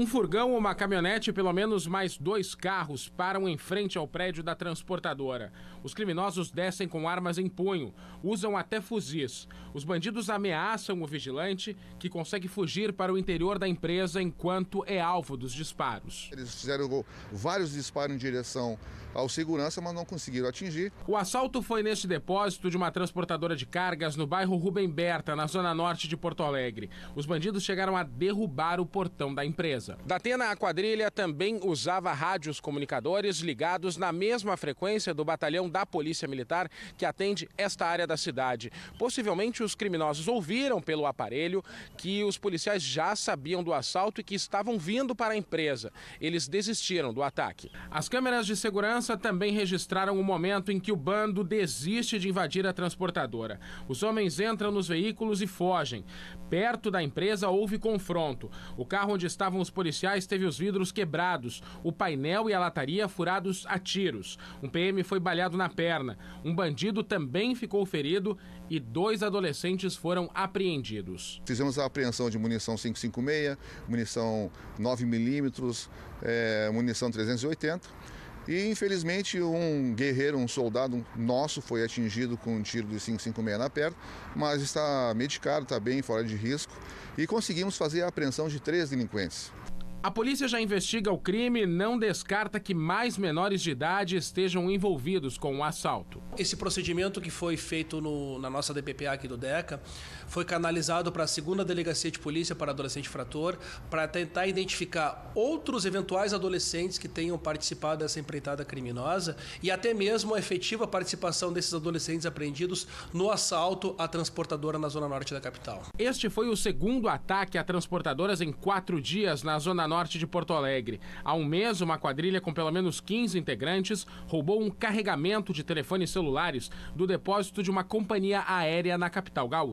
Um furgão, uma caminhonete e pelo menos mais dois carros param em frente ao prédio da transportadora. Os criminosos descem com armas em punho, usam até fuzis. Os bandidos ameaçam o vigilante, que consegue fugir para o interior da empresa enquanto é alvo dos disparos. Eles fizeram vários disparos em direção ao segurança, mas não conseguiram atingir. O assalto foi neste depósito de uma transportadora de cargas no bairro Rubem Berta, na zona norte de Porto Alegre. Os bandidos chegaram a derrubar o portão da empresa. Souza. Da Atena, a quadrilha também usava rádios comunicadores ligados na mesma frequência do batalhão da Polícia Militar que atende esta área da cidade. Possivelmente os criminosos ouviram pelo aparelho que os policiais já sabiam do assalto e que estavam vindo para a empresa. Eles desistiram do ataque. As câmeras de segurança também registraram o momento em que o bando desiste de invadir a transportadora. Os homens entram nos veículos e fogem. Perto da empresa houve confronto. O carro onde estavam os policiais teve os vidros quebrados, o painel e a lataria furados a tiros. Um PM foi baleado na perna, um bandido também ficou ferido e dois adolescentes foram apreendidos. Fizemos a apreensão de munição 556, munição 9mm, é, eh, munição 380 e infelizmente um guerreiro, um soldado nosso foi atingido com um tiro de 556 na perna, mas está medicado, está bem fora de risco e conseguimos fazer a apreensão de três delinquentes. A polícia já investiga o crime e não descarta que mais menores de idade estejam envolvidos com o assalto. Esse procedimento que foi feito no, na nossa DPPA aqui do DECA foi canalizado para a segunda delegacia de polícia para adolescente frator para tentar identificar outros eventuais adolescentes que tenham participado dessa empreitada criminosa e até mesmo a efetiva participação desses adolescentes apreendidos no assalto à transportadora na zona norte da capital. Este foi o segundo ataque a transportadoras em quatro dias na zona norte de Porto Alegre. Há um mês, uma quadrilha com pelo menos 15 integrantes roubou um carregamento de telefones celulares do depósito de uma companhia aérea na capital gaúcha.